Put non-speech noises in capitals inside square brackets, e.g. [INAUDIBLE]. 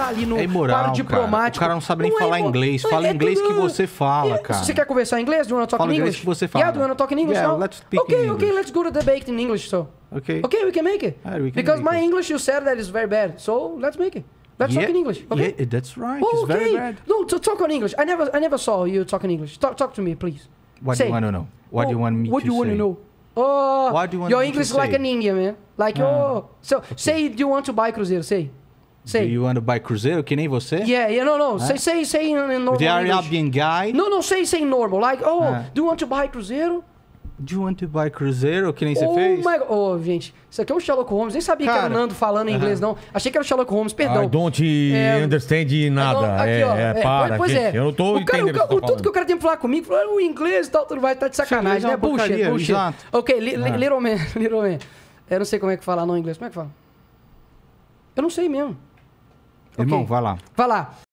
tá ali no é imoral, paro diplomático. Cara. O cara não sabe nem não é falar é inglês. Fala é, inglês que você fala, cara. você quer conversar em inglês, do you want to talk Fala in inglês English? que você fala. Yeah, do you want to talk in English? Yeah, let's speak okay, in English. Okay, let's go to debate in English, so. Okay. Okay, we can make it. Ah, can Because make my it. English, you said that is very bad. So, let's make it. Let's yeah, talk in English. Okay? Yeah, that's right. Oh, it's okay. very bad. No, so talk in English. I never, I never saw you talk in English. Talk, talk to me, please. What say. do you want to know? What oh, do you want me to say? What do you oh, want to know? Oh, what do you want your English is like an Indian, man. Like, ah. oh. So, okay. say you want to buy Cruzeiro, say. Sei. Do you want to buy cruzeiro? Que nem você? Yeah, yeah, no, no. Né? Say, say, say in normal The Arabian guy. No, no, say, say normal. Like, oh, é. do you want to buy cruzeiro? Do you want to buy cruzeiro? Que nem você oh fez? My... Oh, gente. Isso aqui é um Sherlock Holmes. Nem sabia Cara, que era o Nando falando em uh -huh. inglês, não. Achei que era o Sherlock Holmes, perdão. I don't é... understand é, nada. Aqui, é, ó, é, é para, pois gente, é. Eu não tô o cara, o, tudo que o cara tem pra falar comigo, falou, o oh, inglês e tal, tudo vai, tá de é sacanagem, né? Bullshit, bullshit. Ok, li, li, é. little man, [LAUGHS] little man. Eu não sei como é que fala não em inglês. Como é que fala? Eu não sei mesmo. Irmão, okay. vai lá. Vai lá.